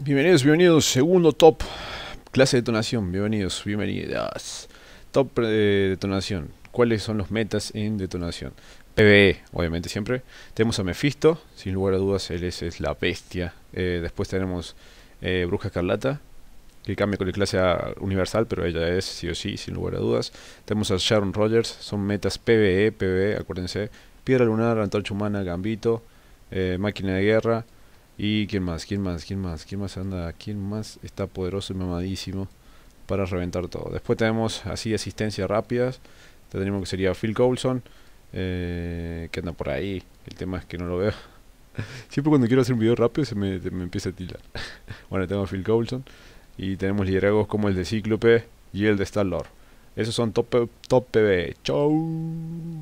Bienvenidos, bienvenidos. Segundo top. Clase de detonación. Bienvenidos, bienvenidas. Top de eh, detonación. ¿Cuáles son los metas en detonación? PvE, obviamente siempre. Tenemos a Mephisto. Sin lugar a dudas, él es, la bestia. Eh, después tenemos eh, Bruja Escarlata. Que cambia con la clase universal, pero ella es sí o sí, sin lugar a dudas. Tenemos a Sharon Rogers. Son metas PvE, PBE, acuérdense. Piedra Lunar, Antorcha Humana, Gambito, Máquina de Guerra. ¿Y quién más? ¿Quién más? ¿Quién más? ¿Quién más anda? ¿Quién más está poderoso y mamadísimo para reventar todo? Después tenemos así asistencias rápidas. Tenemos que sería Phil Coulson, eh, que anda por ahí. El tema es que no lo veo. Siempre cuando quiero hacer un video rápido se me, empieza a tirar. bueno, tenemos Phil Coulson. Y tenemos liderazgos como el de Cíclope y el de star Esos son top, top PB. E. Chau.